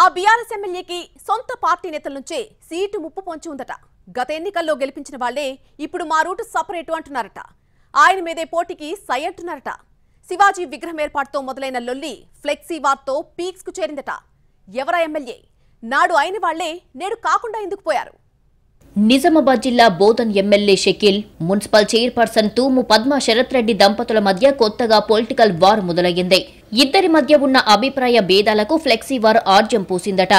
ఆ బీఆర్ఎస్ ఎమ్మెల్యేకి సొంత పార్టీ నేతల నుంచే సీటు ముప్పు పొంచి ఉందట గత ఎన్నికల్లో గెలిపించిన వాళ్లే ఇప్పుడు మా రూటు సపరేటు అంటున్నారట ఆయన మీదే పోటీకి సై అంటున్నారట శివాజీ విగ్రహం ఏర్పాటుతో మొదలైన లొల్లి ఫ్లెక్సీ వార్తో పీక్స్ కు చేరిందట ఎవరా ఎమ్మెల్యే నాడు అయిన వాళ్లే నేడు కాకుండా ఎందుకు పోయారు నిజామాబాద్ జిల్లా Bodhan MLA Shakeel municipal chairperson Thumu Padma Sharath Reddy దంపతుల మధ్య కొత్తగా పొలిటికల్ వార్ మొదలయ్యింది ఇద్దరి మధ్య ఉన్న అభిప్రాయ భేదాలకు ఫ్లెక్సీ వార్ ఆర్జం పూసిందట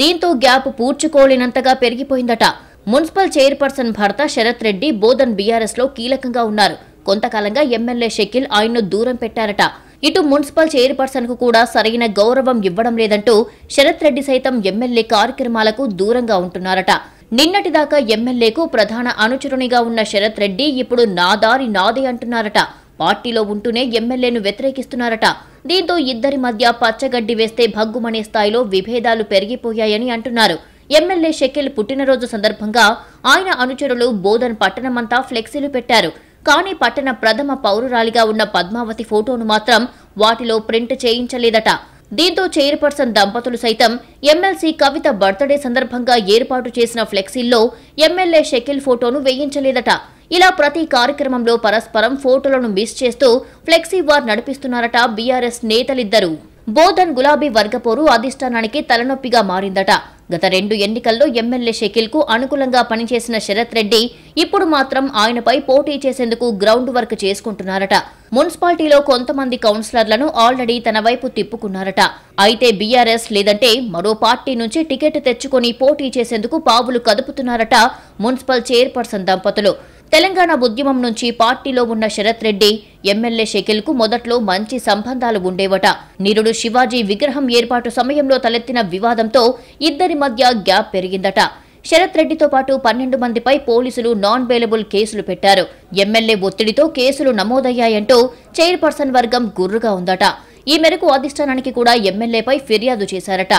దీంతో గ్యాప్ పూడ్చుకోలేనంతగా పెరిగిపోయిందట మున్సిపల్ చైర్పర్సన్ భర్త శరత్ రెడ్డి బోధన్ బీఆర్ఎస్ లో కీలకంగా ఉన్నారు కొంతకాలంగా ఎమ్మెల్యే షకీల్ ఆయన్ను దూరం పెట్టారట ఇటు మున్సిపల్ చైర్పర్సన్ కు కూడా సరైన గౌరవం ఇవ్వడం లేదంటూ శరత్ రెడ్డి సైతం ఎమ్మెల్యే కార్యక్రమాలకు దూరంగా ఉంటున్నారట నిన్నటిదాకా ఎమ్మెల్యేకు ప్రధాన అనుచరునిగా ఉన్న శరత్ రెడ్డి ఇప్పుడు నాదారి నాదే అంటున్నారట పార్టీలో ఉంటూనే ఎమ్మెల్యేను వ్యతిరేకిస్తున్నారట దీంతో ఇద్దరి మధ్య పచ్చగడ్డి వేస్తే భగ్గుమనే స్థాయిలో విభేదాలు పెరిగిపోయాయని అంటున్నారు ఎమ్మెల్యే షకిల్ పుట్టినరోజు సందర్భంగా ఆయన అనుచరులు బోధన్ పట్టణమంతా ఫ్లెక్సీలు పెట్టారు కానీ పట్టణ ప్రథమ పౌరురాలిగా ఉన్న పద్మావతి ఫోటోను మాత్రం వాటిలో ప్రింట్ చేయించలేదట దీంతో చైర్పర్సన్ దంపతులు సైతం ఎమ్మెల్సీ కవిత బర్త్డే సందర్భంగా ఏర్పాటు చేసిన ఫ్లెక్సీల్లో ఎమ్మెల్యే షకిల్ ఫోటోను వేయించలేదట ఇలా ప్రతి కార్యక్రమంలో పరస్పరం ఫోటోలను మిస్ చేస్తూ ఫ్లెక్సీ వార్ నడిపిస్తున్నారట బీఆర్ఎస్ నేతలిద్దరూ బోధన్ గులాబీ వర్గపోరు అధిష్టానానికి తలనొప్పిగా మారిందట గత రెండు ఎన్నికల్లో ఎమ్మెల్యే షకిల్ కు అనుకూలంగా పనిచేసిన శరత్ రెడ్డి ఇప్పుడు మాత్రం ఆయనపై పోటీ చేసేందుకు గ్రౌండ్ వర్క్ చేసుకుంటున్నారట మున్సిపాలిటీలో కొంతమంది కౌన్సిలర్లను ఆల్రెడీ తన వైపు తిప్పుకున్నారట అయితే బీఆర్ఎస్ లేదంటే మరో పార్టీ నుంచి టికెట్ తెచ్చుకొని పోటీ చేసేందుకు పావులు కదుపుతున్నారట మున్సిపల్ చైర్పర్సన్ దంపతులు తెలంగాణ ఉద్యమం నుంచి పార్టీలో ఉన్న శరత్ రెడ్డి ఎమ్మెల్యే షకిల్ కు మొదట్లో మంచి సంబంధాలు ఉండేవట నిరుడు శివాజీ విగ్రహం ఏర్పాటు సమయంలో తలెత్తిన వివాదంతో ఇద్దరి మధ్య గ్యాప్ పెరిగిందట శరత్ రెడ్డితో పాటు పన్నెండు మందిపై పోలీసులు నాన్ బెయిలబుల్ కేసులు పెట్టారు ఎమ్మెల్యే ఒత్తిడితో కేసులు నమోదయ్యాయంటూ చైర్పర్సన్ వర్గం గుర్రుగా ఉందట ఈ మేరకు అధిష్టానానికి కూడా ఎమ్మెల్యేపై ఫిర్యాదు చేశారట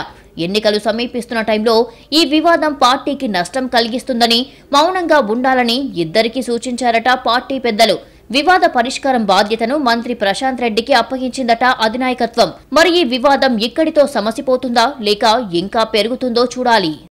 ఎన్నికలు సమీపిస్తున్న టైంలో ఈ వివాదం పార్టీకి నష్టం కలిగిస్తుందని మౌనంగా ఉండాలని ఇద్దరికీ సూచించారట పార్టీ పెద్దలు వివాద పరిష్కారం బాధ్యతను మంత్రి ప్రశాంత్ రెడ్డికి అప్పగించిందట అధినాయకత్వం మరి ఈ వివాదం ఇక్కడితో సమసిపోతుందా లేక ఇంకా పెరుగుతుందో చూడాలి